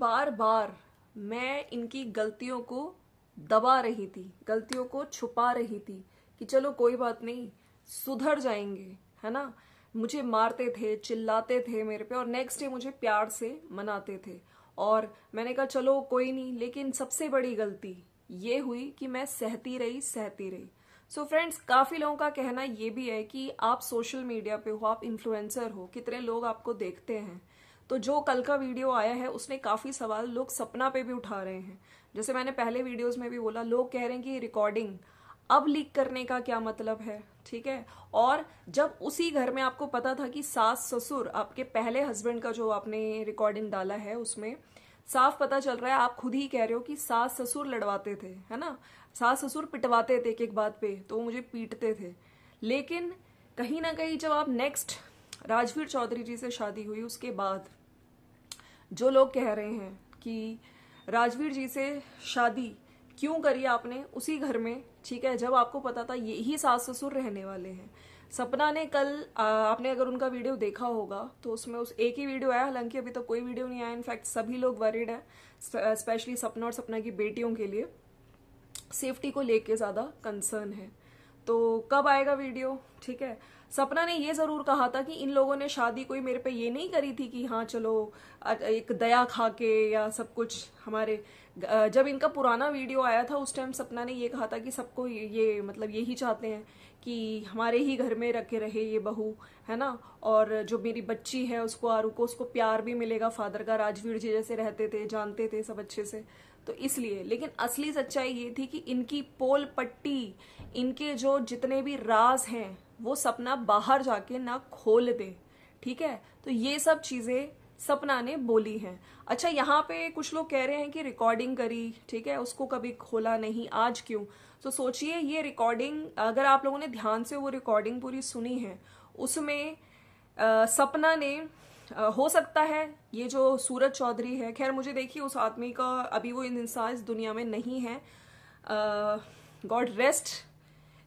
बार बार मैं इनकी गलतियों को दबा रही थी गलतियों को छुपा रही थी कि चलो कोई बात नहीं सुधर जाएंगे है ना मुझे मारते थे चिल्लाते थे मेरे पे और नेक्स्ट डे मुझे प्यार से मनाते थे और मैंने कहा चलो कोई नहीं लेकिन सबसे बड़ी गलती ये हुई कि मैं सहती रही सहती रही सो so फ्रेंड्स काफ़ी लोगों का कहना ये भी है कि आप सोशल मीडिया पे हो आप इन्फ्लुएंसर हो कितने लोग आपको देखते हैं तो जो कल का वीडियो आया है उसने काफ़ी सवाल लोग सपना पे भी उठा रहे हैं जैसे मैंने पहले वीडियोस में भी बोला लोग कह रहे हैं कि रिकॉर्डिंग अब लीक करने का क्या मतलब है ठीक है और जब उसी घर में आपको पता था कि सास ससुर आपके पहले हस्बैंड का जो आपने रिकॉर्डिंग डाला है उसमें साफ पता चल रहा है आप खुद ही कह रहे हो कि सास ससुर लड़वाते थे है ना सास ससुर पिटवाते थे एक एक बात पे तो मुझे पीटते थे लेकिन कहीं ना कहीं जब आप नेक्स्ट राजवीर चौधरी जी से शादी हुई उसके बाद जो लोग कह रहे हैं कि राजवीर जी से शादी क्यों करी आपने उसी घर में ठीक है जब आपको पता था यही सास ससुर रहने वाले हैं सपना ने कल आपने अगर उनका वीडियो देखा होगा तो उसमें उस एक ही वीडियो आया हालांकि अभी तो कोई वीडियो नहीं आया इनफैक्ट सभी लोग वरिड हैं स्पेशली सपना और सपना की बेटियों के लिए सेफ्टी को लेके ज़्यादा कंसर्न है तो कब आएगा वीडियो ठीक है सपना ने ये जरूर कहा था कि इन लोगों ने शादी कोई मेरे पे ये नहीं करी थी कि हाँ चलो एक दया खा के या सब कुछ हमारे जब इनका पुराना वीडियो आया था उस टाइम सपना ने ये कहा था कि सबको ये मतलब यही चाहते हैं कि हमारे ही घर में रखे रहे ये बहू है ना और जो मेरी बच्ची है उसको आरू को उसको प्यार भी मिलेगा फादर का राजवीर जी जैसे रहते थे जानते थे सब अच्छे से तो इसलिए लेकिन असली सच्चाई ये थी कि इनकी पोल पट्टी इनके जो जितने भी राज हैं वो सपना बाहर जाके ना खोल दे ठीक है तो ये सब चीजें सपना ने बोली हैं अच्छा यहाँ पे कुछ लोग कह रहे हैं कि रिकॉर्डिंग करी ठीक है उसको कभी खोला नहीं आज क्यों तो सोचिए ये रिकॉर्डिंग अगर आप लोगों ने ध्यान से वो रिकॉर्डिंग पूरी सुनी है उसमें आ, सपना ने हो सकता है ये जो सूरज चौधरी है खैर मुझे देखिए उस आदमी का अभी वो इंसान इस दुनिया में नहीं है गॉड रेस्ट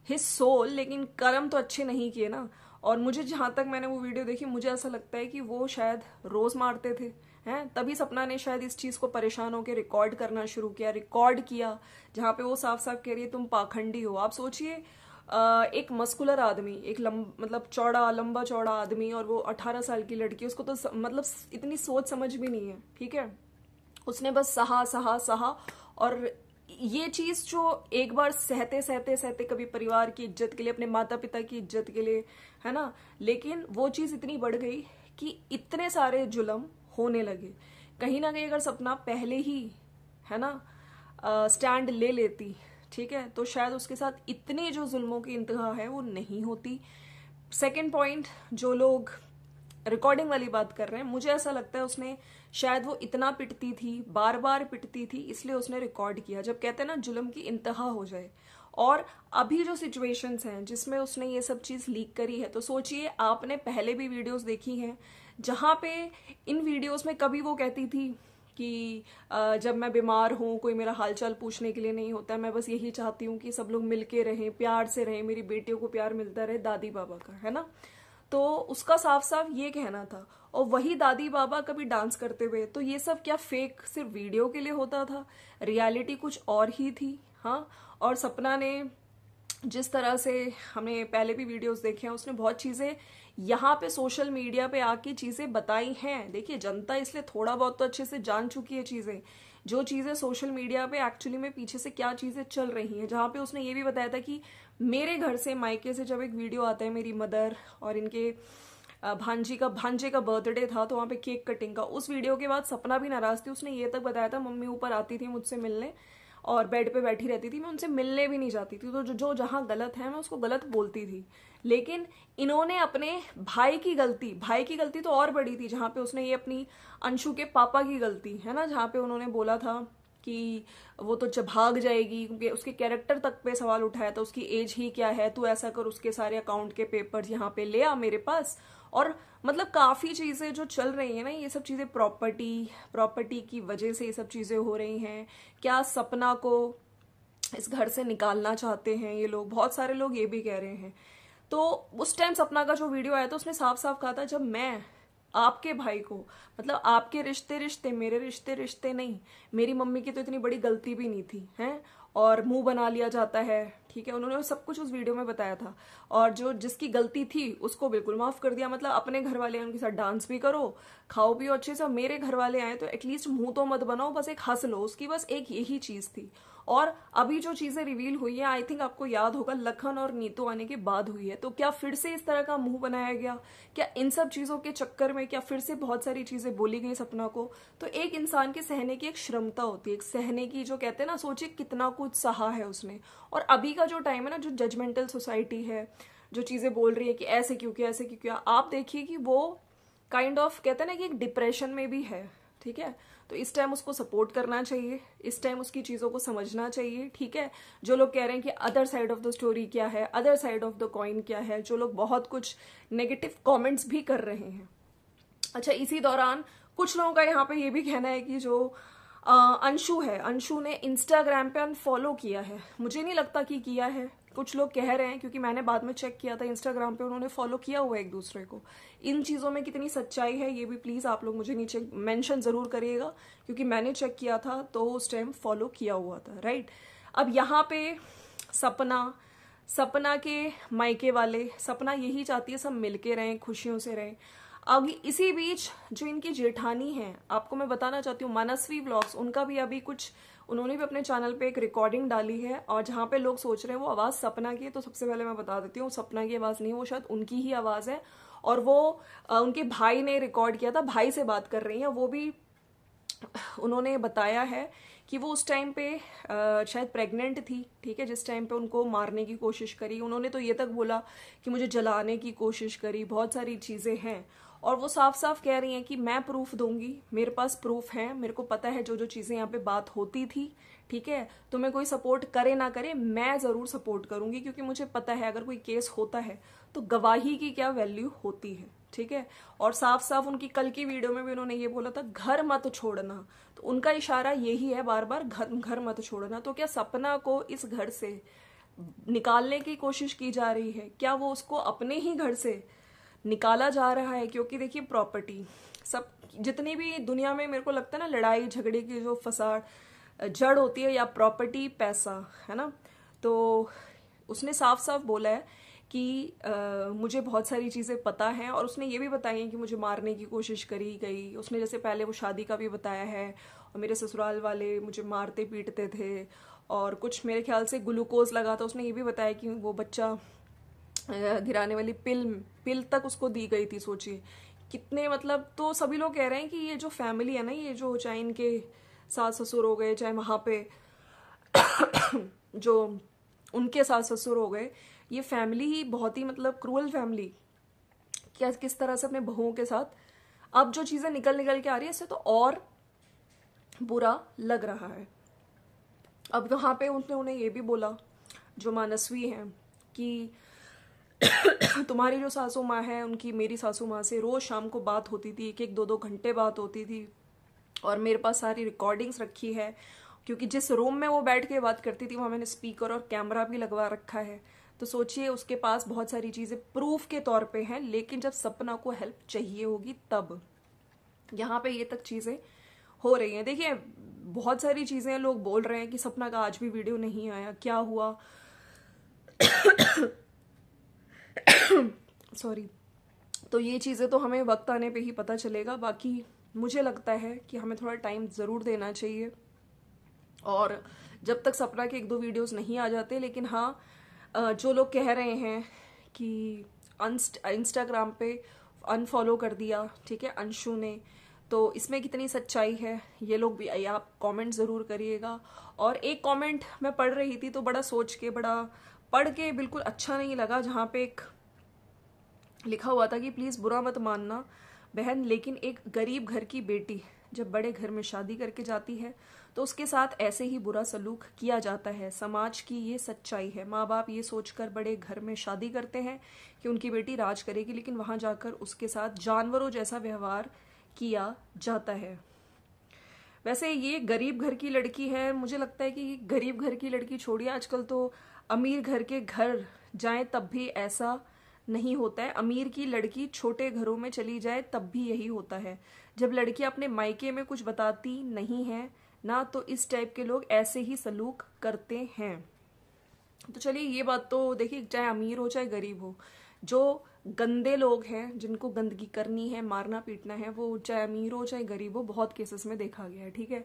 हिज सोल लेकिन कर्म तो अच्छे नहीं किए ना और मुझे जहाँ तक मैंने वो वीडियो देखी मुझे ऐसा लगता है कि वो शायद रोज मारते थे हैं तभी सपना ने शायद इस चीज़ को परेशान होकर रिकॉर्ड करना शुरू किया रिकॉर्ड किया जहाँ पे वो साफ साफ कह रही है तुम पाखंडी हो आप सोचिए एक मस्कुलर आदमी एक लम मतलब चौड़ा लंबा चौड़ा आदमी और वो अठारह साल की लड़की उसको तो मतलब इतनी सोच समझ भी नहीं है ठीक है उसने बस सहा सहा सहा और ये चीज जो एक बार सहते सहते सहते कभी परिवार की इज्जत के लिए अपने माता पिता की इज्जत के लिए है ना लेकिन वो चीज इतनी बढ़ गई कि इतने सारे जुलम होने लगे कहीं ना कहीं अगर सपना पहले ही है ना स्टैंड ले लेती ठीक है तो शायद उसके साथ इतने जो जुल्मों की इंतहा है वो नहीं होती सेकेंड पॉइंट जो लोग रिकॉर्डिंग वाली बात कर रहे हैं मुझे ऐसा लगता है उसने शायद वो इतना पिटती थी बार बार पिटती थी इसलिए उसने रिकॉर्ड किया जब कहते हैं ना जुल्म की इंतहा हो जाए और अभी जो सिचुएशंस हैं जिसमें उसने ये सब चीज़ लीक करी है तो सोचिए आपने पहले भी वीडियोस देखी हैं जहां पे इन वीडियोस में कभी वो कहती थी कि जब मैं बीमार हूँ कोई मेरा हालचाल पूछने के लिए नहीं होता है मैं बस यही चाहती हूँ कि सब लोग मिल के रहें प्यार से रहें मेरी बेटियों को प्यार मिलता रहे दादी बाबा का है ना तो उसका साफ साफ ये कहना था और वही दादी बाबा कभी डांस करते हुए तो ये सब क्या फेक सिर्फ वीडियो के लिए होता था रियलिटी कुछ और ही थी हाँ और सपना ने जिस तरह से हमने पहले भी वीडियोस देखे हैं उसने बहुत चीज़ें यहाँ पे सोशल मीडिया पे आके चीजें बताई हैं देखिए जनता इसलिए थोड़ा बहुत तो अच्छे से जान चुकी है चीजें जो चीजें सोशल मीडिया पे एक्चुअली में पीछे से क्या चीजें चल रही हैं जहां पे उसने ये भी बताया था कि मेरे घर से मायके से जब एक वीडियो आता है मेरी मदर और इनके भांजी का भांजे का बर्थडे था तो वहां पे केक कटिंग का उस वीडियो के बाद सपना भी नाराज थी उसने ये तक बताया था मम्मी ऊपर आती थी मुझसे मिलने और बेड पे बैठी रहती थी मैं उनसे मिलने भी नहीं जाती थी तो जो जो जहाँ गलत है मैं उसको गलत बोलती थी लेकिन इन्होंने अपने भाई की गलती भाई की गलती तो और बड़ी थी जहाँ पे उसने ये अपनी अंशु के पापा की गलती है ना जहाँ पे उन्होंने बोला था कि वो तो जब भाग जाएगी क्योंकि उसके कैरेक्टर तक पे सवाल उठाया था उसकी एज ही क्या है तू ऐसा कर उसके सारे अकाउंट के पेपर्स यहाँ पे ले आ मेरे पास और मतलब काफ़ी चीज़ें जो चल रही हैं ना ये सब चीज़ें प्रॉपर्टी प्रॉपर्टी की वजह से ये सब चीज़ें हो रही हैं क्या सपना को इस घर से निकालना चाहते हैं ये लोग बहुत सारे लोग ये भी कह रहे हैं तो उस टाइम सपना का जो वीडियो आया था उसने साफ साफ कहा था जब मैं आपके भाई को मतलब आपके रिश्ते रिश्ते मेरे रिश्ते रिश्ते नहीं मेरी मम्मी की तो इतनी बड़ी गलती भी नहीं थी हैं और मुंह बना लिया जाता है ठीक है उन्होंने सब कुछ उस वीडियो में बताया था और जो जिसकी गलती थी उसको बिल्कुल माफ कर दिया मतलब अपने घर वाले उनके साथ डांस भी करो खाओ पियो अच्छे से और मेरे घर वाले आए तो एटलीस्ट मुंह तो मत बनाओ बस एक हंस लो उसकी बस एक यही चीज थी और अभी जो चीजें रिवील हुई है आई थिंक आपको याद होगा लखन और नीतू आने के बाद हुई है तो क्या फिर से इस तरह का मुंह बनाया गया क्या इन सब चीजों के चक्कर में क्या फिर से बहुत सारी चीजें बोली गई सपना को तो एक इंसान के सहने की एक क्षमता होती है एक सहने की जो कहते हैं ना सोचे कितना कुछ सहा है उसने और अभी का जो टाइम है ना जो जजमेंटल सोसाइटी है जो चीज़ें बोल रही है कि ऐसे क्यों क्या ऐसे क्यों क्या आप देखिए कि वो काइंड kind ऑफ of, कहते हैं ना कि एक डिप्रेशन में भी है ठीक है तो इस टाइम उसको सपोर्ट करना चाहिए इस टाइम उसकी चीज़ों को समझना चाहिए ठीक है जो लोग कह रहे हैं कि other side of the story क्या है other side of the coin क्या है जो लोग बहुत कुछ नेगेटिव कॉमेंट्स भी कर रहे हैं अच्छा इसी दौरान कुछ लोगों का यहाँ पे ये भी कहना है कि जो अंशु है अंशु ने इंस्टाग्राम पे अनफॉलो किया है मुझे नहीं लगता कि किया है कुछ लोग कह रहे हैं क्योंकि मैंने बाद में चेक किया था इंस्टाग्राम पे उन्होंने फॉलो किया हुआ है एक दूसरे को इन चीज़ों में कितनी सच्चाई है ये भी प्लीज़ आप लोग मुझे नीचे मेंशन ज़रूर करिएगा क्योंकि मैंने चेक किया था तो उस टाइम फॉलो किया हुआ था राइट अब यहाँ पे सपना सपना के मायके वाले सपना यही चाहती है सब मिलके रहें खुशियों से रहें अब इसी बीच जो इनकी जेठानी है आपको मैं बताना चाहती हूँ मानसवी ब्लॉग्स उनका भी अभी कुछ उन्होंने भी अपने चैनल पे एक रिकॉर्डिंग डाली है और जहाँ पे लोग सोच रहे हैं वो आवाज़ सपना की है तो सबसे पहले मैं बता देती हूँ सपना की आवाज़ नहीं वो शायद उनकी ही आवाज़ है और वो उनके भाई ने रिकॉर्ड किया था भाई से बात कर रही हैं वो भी उन्होंने बताया है कि वो उस टाइम पे शायद प्रेग्नेंट थी ठीक है जिस टाइम पे उनको मारने की कोशिश करी उन्होंने तो ये तक बोला कि मुझे जलाने की कोशिश करी बहुत सारी चीज़ें हैं और वो साफ साफ कह रही हैं कि मैं प्रूफ दूंगी मेरे पास प्रूफ है मेरे को पता है जो जो चीज़ें यहाँ पे बात होती थी ठीक है तुम्हें कोई सपोर्ट करे ना करे मैं ज़रूर सपोर्ट करूंगी क्योंकि मुझे पता है अगर कोई केस होता है तो गवाही की क्या वैल्यू होती है ठीक है और साफ साफ उनकी कल की वीडियो में भी उन्होंने ये बोला था घर मत छोड़ना तो उनका इशारा यही है बार बार घर घर मत छोड़ना तो क्या सपना को इस घर से निकालने की कोशिश की जा रही है क्या वो उसको अपने ही घर से निकाला जा रहा है क्योंकि देखिए प्रॉपर्टी सब जितनी भी दुनिया में मेरे को लगता है ना लड़ाई झगड़े की जो फसाद जड़ होती है या प्रॉपर्टी पैसा है ना तो उसने साफ साफ बोला है कि आ, मुझे बहुत सारी चीज़ें पता हैं और उसने ये भी बताई कि मुझे मारने की कोशिश करी गई उसने जैसे पहले वो शादी का भी बताया है और मेरे ससुराल वाले मुझे मारते पीटते थे और कुछ मेरे ख्याल से ग्लूकोज लगा था उसने ये भी बताया कि वो बच्चा गिराने वाली पिल पिल तक उसको दी गई थी सोचिए कितने मतलब तो सभी लोग कह रहे हैं कि ये जो फैमिली है ना ये जो चाहे इनके सास ससुर हो गए चाहे वहाँ पे जो उनके सास ससुर हो गए ये फैमिली ही बहुत ही मतलब क्रूअल फैमिली क्या किस तरह से अपने बहुओं के साथ अब जो चीज़ें निकल निकल के आ रही है इससे तो और बुरा लग रहा है अब यहाँ पे उनने उन्हें ये भी बोला जो मानसवी हैं कि तुम्हारी जो सासू माँ है उनकी मेरी सासू माँ से रोज़ शाम को बात होती थी एक एक दो दो घंटे बात होती थी और मेरे पास सारी रिकॉर्डिंग्स रखी है क्योंकि जिस रूम में वो बैठ के बात करती थी वहाँ मैंने स्पीकर और कैमरा भी लगवा रखा है तो सोचिए उसके पास बहुत सारी चीज़ें प्रूफ के तौर पे हैं लेकिन जब सपना को हेल्प चाहिए होगी तब यहाँ पे ये तक चीज़ें हो रही हैं देखिए बहुत सारी चीज़ें लोग बोल रहे हैं कि सपना का आज भी वीडियो नहीं आया क्या हुआ सॉरी तो ये चीज़ें तो हमें वक्त आने पे ही पता चलेगा बाकी मुझे लगता है कि हमें थोड़ा टाइम ज़रूर देना चाहिए और जब तक सपना के एक दो वीडियोस नहीं आ जाते लेकिन हाँ जो लोग कह रहे हैं कि इंस्टाग्राम पे अनफॉलो कर दिया ठीक है अंशु ने तो इसमें कितनी सच्चाई है ये लोग भी आइए आप कमेंट ज़रूर करिएगा और एक कमेंट मैं पढ़ रही थी तो बड़ा सोच के बड़ा पढ़ के बिल्कुल अच्छा नहीं लगा जहाँ पे एक लिखा हुआ था कि प्लीज़ बुरा मत मानना बहन लेकिन एक गरीब घर की बेटी जब बड़े घर में शादी करके जाती है तो उसके साथ ऐसे ही बुरा सलूक किया जाता है समाज की ये सच्चाई है माँ बाप ये सोचकर बड़े घर में शादी करते हैं कि उनकी बेटी राज करेगी लेकिन वहाँ जाकर उसके साथ जानवरों जैसा व्यवहार किया जाता है वैसे ये गरीब घर की लड़की है मुझे लगता है कि गरीब घर की लड़की छोड़िए आजकल तो अमीर घर के घर जाए तब भी ऐसा नहीं होता है अमीर की लड़की छोटे घरों में चली जाए तब भी यही होता है जब लड़की अपने मायके में कुछ बताती नहीं है ना तो इस टाइप के लोग ऐसे ही सलूक करते हैं तो चलिए ये बात तो देखिए चाहे अमीर हो चाहे गरीब हो जो गंदे लोग हैं जिनको गंदगी करनी है मारना पीटना है वो चाहे अमीर हो चाहे गरीब हो बहुत केसेस में देखा गया है ठीक है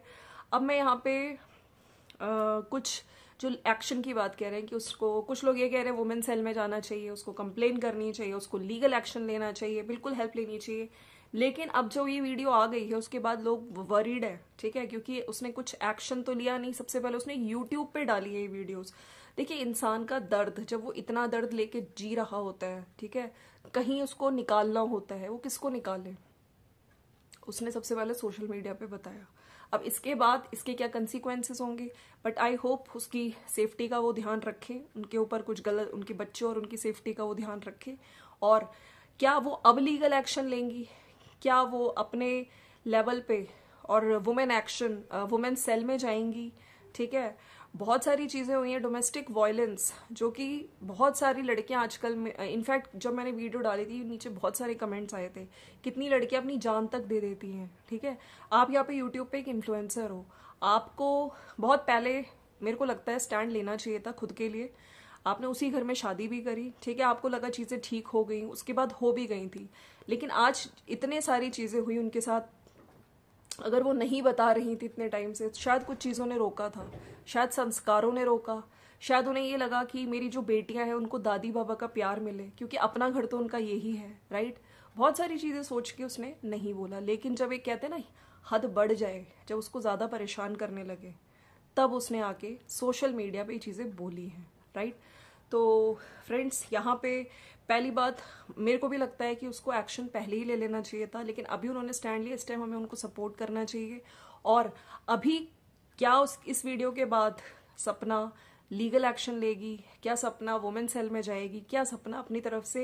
अब मैं यहाँ पे आ, कुछ जो एक्शन की बात कह रहे हैं कि उसको कुछ लोग ये कह रहे हैं वुमेन सेल में जाना चाहिए उसको कंप्लेन करनी चाहिए उसको लीगल एक्शन लेना चाहिए बिल्कुल हेल्प लेनी चाहिए लेकिन अब जो ये वीडियो आ गई है उसके बाद लोग वरीड है ठीक है क्योंकि उसने कुछ एक्शन तो लिया नहीं सबसे पहले उसने यूट्यूब पे डाली है ये वीडियोस देखिए इंसान का दर्द जब वो इतना दर्द लेके जी रहा होता है ठीक है कहीं उसको निकालना होता है वो किसको निकाले उसने सबसे पहले सोशल मीडिया पे बताया अब इसके बाद इसके क्या कंसिक्वेंसेस होंगे बट आई होप उसकी सेफ्टी का वो ध्यान रखें उनके ऊपर कुछ गलत उनके बच्चों और उनकी सेफ्टी का वो ध्यान रखें और क्या वो अब लीगल एक्शन लेंगी क्या वो अपने लेवल पे और वुमेन एक्शन वुमेन सेल में जाएंगी ठीक है बहुत सारी चीज़ें हुई हैं डोमेस्टिक वायलेंस जो कि बहुत सारी लड़कियां आजकल इनफैक्ट uh, जब मैंने वीडियो डाली थी नीचे बहुत सारे कमेंट्स आए थे कितनी लड़कियां अपनी जान तक दे देती हैं ठीक है आप यहाँ पे यूट्यूब पे एक इन्फ्लुएंसर हो आपको बहुत पहले मेरे को लगता है स्टैंड लेना चाहिए था खुद के लिए आपने उसी घर में शादी भी करी ठीक है आपको लगा चीज़ें ठीक हो गई उसके बाद हो भी गई थी लेकिन आज इतने सारी चीज़ें हुई उनके साथ अगर वो नहीं बता रही थी इतने टाइम से शायद कुछ चीज़ों ने रोका था शायद संस्कारों ने रोका शायद उन्हें ये लगा कि मेरी जो बेटियां हैं उनको दादी बाबा का प्यार मिले क्योंकि अपना घर तो उनका यही है राइट बहुत सारी चीज़ें सोच के उसने नहीं बोला लेकिन जब एक कहते ना हद बढ़ जाए जब उसको ज़्यादा परेशान करने लगे तब उसने आके सोशल मीडिया पे ये चीज़ें बोली हैं राइट तो फ्रेंड्स यहाँ पे पहली बात मेरे को भी लगता है कि उसको एक्शन पहले ही ले लेना चाहिए था लेकिन अभी उन्होंने स्टैंड लिया इस टाइम हमें उनको सपोर्ट करना चाहिए और अभी क्या उस इस वीडियो के बाद सपना लीगल एक्शन लेगी क्या सपना वुमेन सेल में जाएगी क्या सपना अपनी तरफ से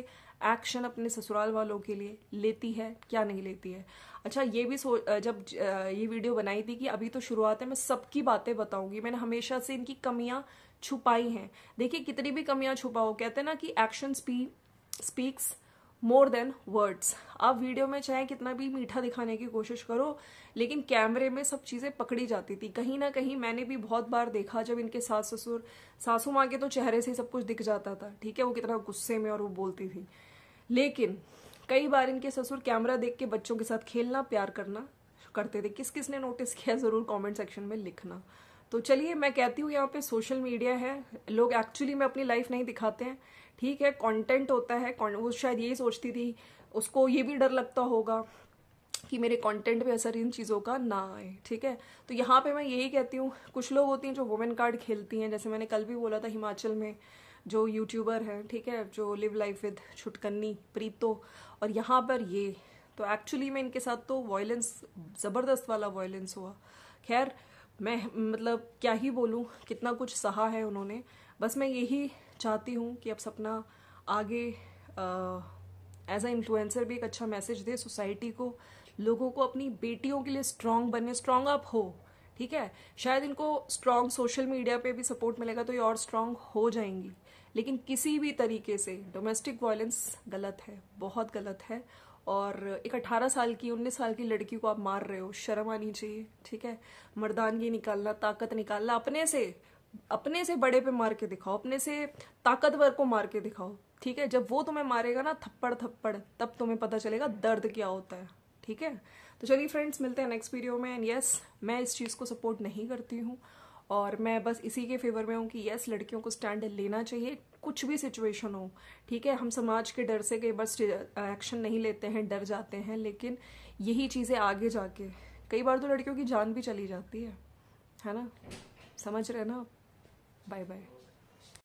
एक्शन अपने ससुराल वालों के लिए लेती है क्या नहीं लेती है अच्छा ये भी सो जब ये वीडियो बनाई थी कि अभी तो शुरुआत है मैं सबकी बातें बताऊंगी मैंने हमेशा से इनकी कमियां छुपाई हैं देखिए कितनी भी कमियां छुपाओ कहते हैं ना कि action speak speaks more than words आप वीडियो में चाहे कितना भी मीठा दिखाने की कोशिश करो लेकिन कैमरे में सब चीज़ें पकड़ी जाती थी कहीं ना कहीं मैंने भी बहुत बार देखा जब इनके सास ससुर सासू माँ के तो चेहरे से सब कुछ दिख जाता था ठीक है वो कितना गुस्से में और वो बोलती थी लेकिन कई बार इनके ससुर कैमरा देख के बच्चों के साथ खेलना प्यार करना करते थे किस किस ने नोटिस किया ज़रूर कॉमेंट सेक्शन में लिखना तो चलिए मैं कहती हूँ यहाँ पे सोशल मीडिया है लोग एक्चुअली में अपनी लाइफ नहीं दिखाते हैं ठीक है कंटेंट होता है वो शायद यही सोचती थी उसको ये भी डर लगता होगा कि मेरे कंटेंट पे असर इन चीज़ों का ना आए ठीक है तो यहाँ पे मैं यही कहती हूँ कुछ लोग होती हैं जो वुमेन कार्ड खेलती हैं जैसे मैंने कल भी बोला था हिमाचल में जो यूट्यूबर हैं ठीक है जो live life with Chhutkanni Preeto और यहाँ पर ये तो एक्चुअली में इनके साथ तो वॉयलेंस ज़बरदस्त वाला वॉयलेंस हुआ खैर मैं मतलब क्या ही बोलूँ कितना कुछ सहा है उन्होंने बस मैं यही चाहती हूँ कि अब सपना आगे एज अ इन्फ्लुएंसर भी एक अच्छा मैसेज दे सोसाइटी को लोगों को अपनी बेटियों के लिए स्ट्रांग बने स्ट्रांग आप हो ठीक है शायद इनको स्ट्रांग सोशल मीडिया पे भी सपोर्ट मिलेगा तो ये और स्ट्रांग हो जाएंगी लेकिन किसी भी तरीके से डोमेस्टिक वायलेंस गलत है बहुत गलत है और एक 18 साल की 19 साल की लड़की को आप मार रहे हो शर्म आनी चाहिए ठीक है मर्दानगी निकालना ताकत निकालना अपने से अपने से बड़े पे मार के दिखाओ अपने से ताकतवर को मार के दिखाओ ठीक है जब वो तुम्हें मारेगा ना थप्पड़ थप्पड़ तब तुम्हें पता चलेगा दर्द क्या होता है ठीक है तो चलिए फ्रेंड्स मिलते हैं नेक्स्ट वीडियो में एंड यस मैं इस चीज़ को सपोर्ट नहीं करती हूँ और मैं बस इसी के फेवर में हूँ कि यस लड़कियों को स्टैंड लेना चाहिए कुछ भी सिचुएशन हो ठीक है हम समाज के डर से कई बार एक्शन नहीं लेते हैं डर जाते हैं लेकिन यही चीज़ें आगे जाके कई बार तो लड़कियों की जान भी चली जाती है है ना समझ रहे ना आप Bye bye.